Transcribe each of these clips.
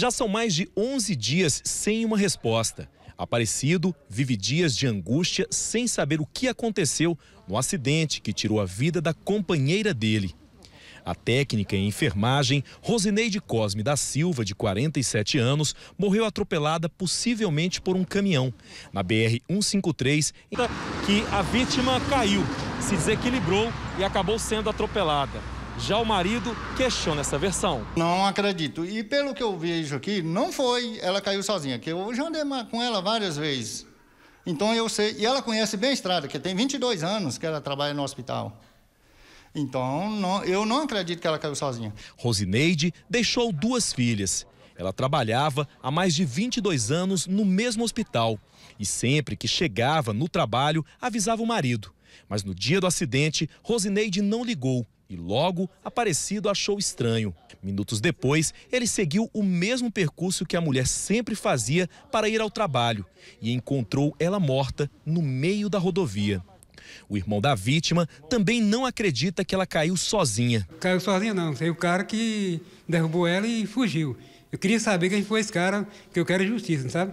Já são mais de 11 dias sem uma resposta. Aparecido vive dias de angústia sem saber o que aconteceu no acidente que tirou a vida da companheira dele. A técnica em enfermagem, Rosineide Cosme da Silva, de 47 anos, morreu atropelada possivelmente por um caminhão na BR-153, que a vítima caiu, se desequilibrou e acabou sendo atropelada. Já o marido questiona essa versão. Não acredito. E pelo que eu vejo aqui, não foi ela caiu sozinha, que eu já andei com ela várias vezes. Então eu sei, e ela conhece bem a estrada, que tem 22 anos que ela trabalha no hospital. Então, não, eu não acredito que ela caiu sozinha. Rosineide deixou duas filhas. Ela trabalhava há mais de 22 anos no mesmo hospital e sempre que chegava no trabalho avisava o marido. Mas no dia do acidente, Rosineide não ligou e logo Aparecido achou estranho. Minutos depois, ele seguiu o mesmo percurso que a mulher sempre fazia para ir ao trabalho e encontrou ela morta no meio da rodovia. O irmão da vítima também não acredita que ela caiu sozinha. Caiu sozinha não, foi o cara que derrubou ela e fugiu. Eu queria saber quem foi esse cara, que eu quero justiça, sabe?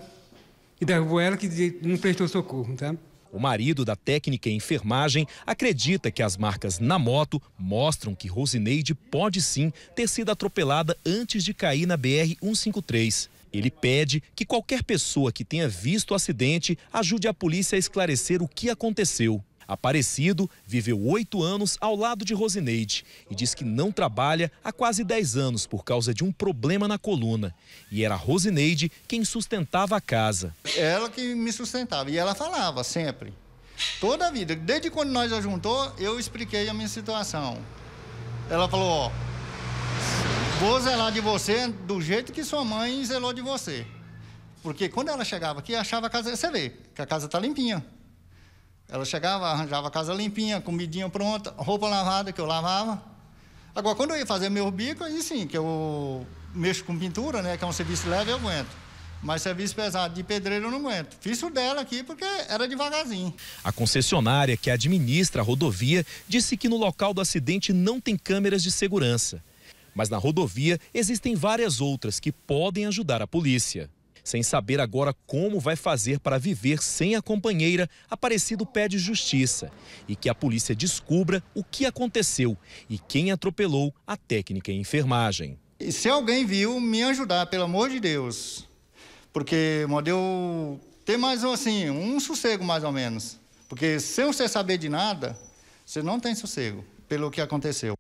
E derrubou ela que não prestou socorro, sabe? O marido da técnica em enfermagem acredita que as marcas na moto mostram que Rosineide pode sim ter sido atropelada antes de cair na BR-153. Ele pede que qualquer pessoa que tenha visto o acidente ajude a polícia a esclarecer o que aconteceu. Aparecido viveu oito anos ao lado de Rosineide e diz que não trabalha há quase 10 anos por causa de um problema na coluna. E era Rosineide quem sustentava a casa. Ela que me sustentava e ela falava sempre. Toda a vida, desde quando nós a juntou, eu expliquei a minha situação. Ela falou, ó, vou zelar de você do jeito que sua mãe zelou de você. Porque quando ela chegava aqui, achava a casa, você vê, que a casa está limpinha. Ela chegava, arranjava a casa limpinha, comidinha pronta, roupa lavada que eu lavava. Agora, quando eu ia fazer meu bico, aí sim, que eu mexo com pintura, né? Que é um serviço leve, eu aguento. Mas serviço pesado de pedreiro eu não aguento. Fiz o dela aqui porque era devagarzinho. A concessionária que administra a rodovia disse que no local do acidente não tem câmeras de segurança. Mas na rodovia existem várias outras que podem ajudar a polícia. Sem saber agora como vai fazer para viver sem a companheira, Aparecido pede justiça e que a polícia descubra o que aconteceu e quem atropelou a técnica em enfermagem. E se alguém viu, me ajudar, pelo amor de Deus. Porque, modelo, ter mais assim, um sossego mais ou menos. Porque sem você saber de nada, você não tem sossego pelo que aconteceu.